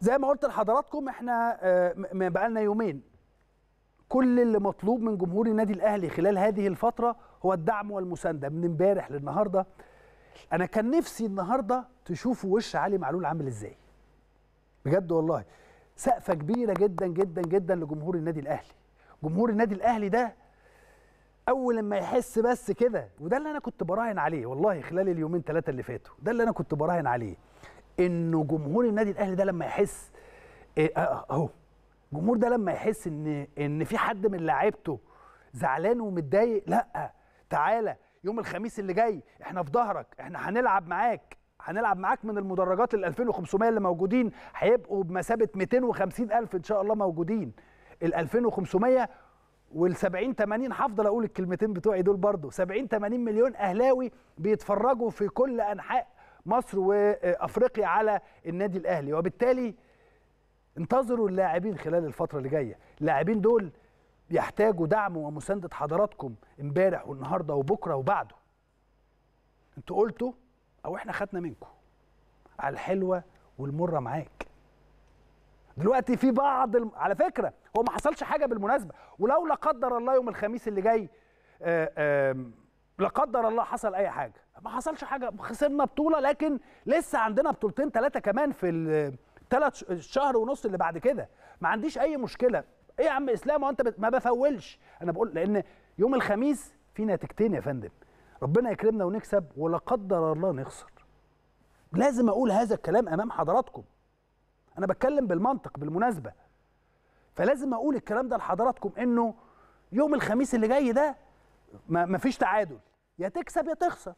زي ما قلت لحضراتكم احنا آه، بقى لنا يومين كل اللي مطلوب من جمهور النادي الاهلي خلال هذه الفتره هو الدعم والمسانده من امبارح للنهارده انا كان نفسي النهارده تشوفوا وش علي معلول عامل ازاي بجد والله سقفه كبيره جدا جدا جدا لجمهور النادي الاهلي جمهور النادي الاهلي ده اول لما يحس بس كده وده اللي انا كنت براهن عليه والله خلال اليومين ثلاثه اللي فاتوا ده اللي انا كنت براهن عليه انه جمهور النادي الاهلي ده لما يحس إيه، أه، أه، اهو الجمهور ده لما يحس ان ان في حد من لعيبته زعلان ومتضايق لا تعالى يوم الخميس اللي جاي احنا في ظهرك احنا هنلعب معاك هنلعب معاك من المدرجات ال 2500 اللي موجودين هيبقوا بمثابه 250 الف ان شاء الله موجودين ال 2500 وال 70 80 هفضل اقول الكلمتين بتوعي دول برضه 70 80 مليون اهلاوي بيتفرجوا في كل انحاء مصر وافريقيا على النادي الاهلي وبالتالي انتظروا اللاعبين خلال الفتره اللي جايه اللاعبين دول يحتاجوا دعم ومسانده حضراتكم امبارح والنهارده وبكره وبعده انتوا قلتوا او احنا خدنا منكم على الحلوه والمره معاك دلوقتي في بعض الم... على فكره هو ما حصلش حاجه بالمناسبه ولو لا قدر الله يوم الخميس اللي جاي آآ آه، آآ لا قدر الله حصل اي حاجه ما حصلش حاجه خسرنا بطوله لكن لسه عندنا بطولتين ثلاثه كمان في الثلاث شهر ونص اللي بعد كده ما عنديش اي مشكله ايه يا عم اسلام وانت ما بفولش انا بقول لان يوم الخميس في نتيجتين يا فندم ربنا يكرمنا ونكسب ولا قدر الله نخسر لازم اقول هذا الكلام امام حضراتكم انا بتكلم بالمنطق بالمناسبه فلازم اقول الكلام ده لحضراتكم انه يوم الخميس اللي جاي ده ما فيش تعادل يا تكسب يا تخسر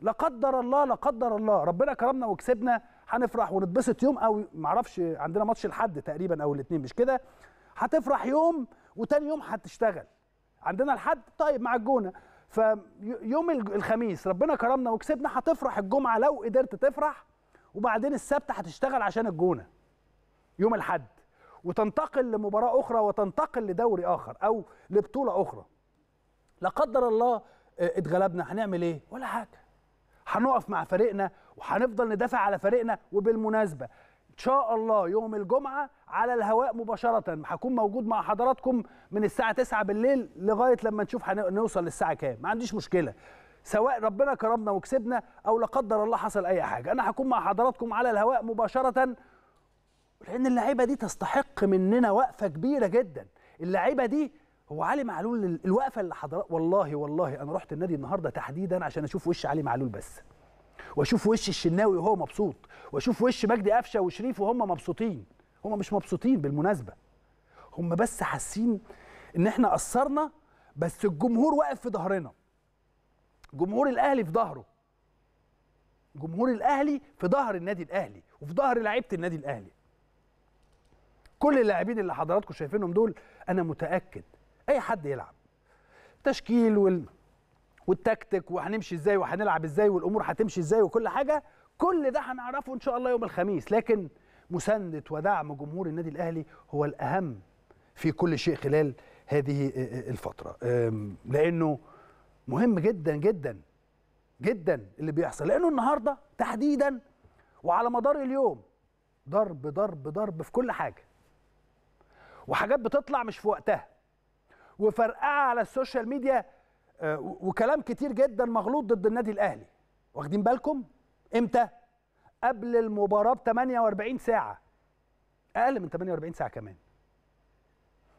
لا قدر الله لا قدر الله ربنا كرمنا وكسبنا هنفرح ونتبسط يوم او معرفش عندنا ماتش الحد تقريبا او الاثنين مش كده هتفرح يوم وتاني يوم هتشتغل عندنا الحد طيب مع الجونه فيوم الخميس ربنا كرمنا وكسبنا هتفرح الجمعه لو قدرت تفرح وبعدين السبت هتشتغل عشان الجونه يوم الحد وتنتقل لمباراه اخرى وتنتقل لدوري اخر او لبطوله اخرى لا قدر الله آه، اتغلبنا هنعمل ايه ولا حاجه هنقف مع فريقنا وهنفضل ندافع على فريقنا وبالمناسبه ان شاء الله يوم الجمعه على الهواء مباشره هكون موجود مع حضراتكم من الساعه 9 بالليل لغايه لما نشوف هنوصل للساعه كام ما عنديش مشكله سواء ربنا كرمنا وكسبنا او لا قدر الله حصل اي حاجه انا هكون مع حضراتكم على الهواء مباشره لان اللعيبه دي تستحق مننا وقفه كبيره جدا اللعيبه دي هو علي معلول الوقفه اللي حضرتك والله والله انا رحت النادي النهارده تحديدا عشان اشوف وش علي معلول بس واشوف وش الشناوي وهو مبسوط واشوف وش مجدي قفشه وشريف وهم مبسوطين هم مش مبسوطين بالمناسبه هم بس حاسين ان احنا قصرنا بس الجمهور واقف في ظهرنا جمهور الاهلي في ظهره جمهور الاهلي في ظهر النادي الاهلي وفي ظهر لعيبه النادي الاهلي كل اللاعبين اللي حضراتكم شايفينهم دول انا متاكد اي حد يلعب تشكيل وال... والتكتيك وهنمشي ازاي وهنلعب ازاي والامور هتمشي ازاي وكل حاجه كل ده هنعرفه ان شاء الله يوم الخميس لكن مسانده ودعم جمهور النادي الاهلي هو الاهم في كل شيء خلال هذه آه، آه، الفتره لانه مهم جدا جدا جدا اللي بيحصل لانه النهارده تحديدا وعلى مدار اليوم ضرب ضرب ضرب في كل حاجه وحاجات بتطلع مش في وقتها وفرقعه على السوشيال ميديا آه، وكلام كتير جدا مغلوط ضد النادي الاهلي واخدين بالكم امتى قبل المباراه ب 48 ساعه اقل من 48 ساعه كمان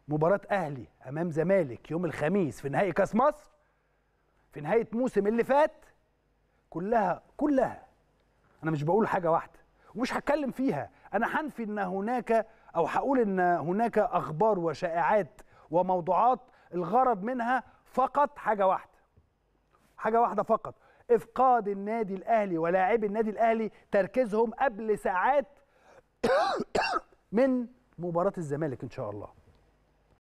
مباراه اهلي امام زمالك يوم الخميس في نهائي كاس مصر في نهايه موسم اللي فات كلها كلها انا مش بقول حاجه واحده ومش هتكلم فيها انا هنفي ان هناك او هقول ان هناك اخبار وشائعات وموضوعات الغرض منها فقط حاجه واحده حاجه واحده فقط افقاد النادي الاهلي ولاعبي النادي الاهلي تركيزهم قبل ساعات من مباراه الزمالك ان شاء الله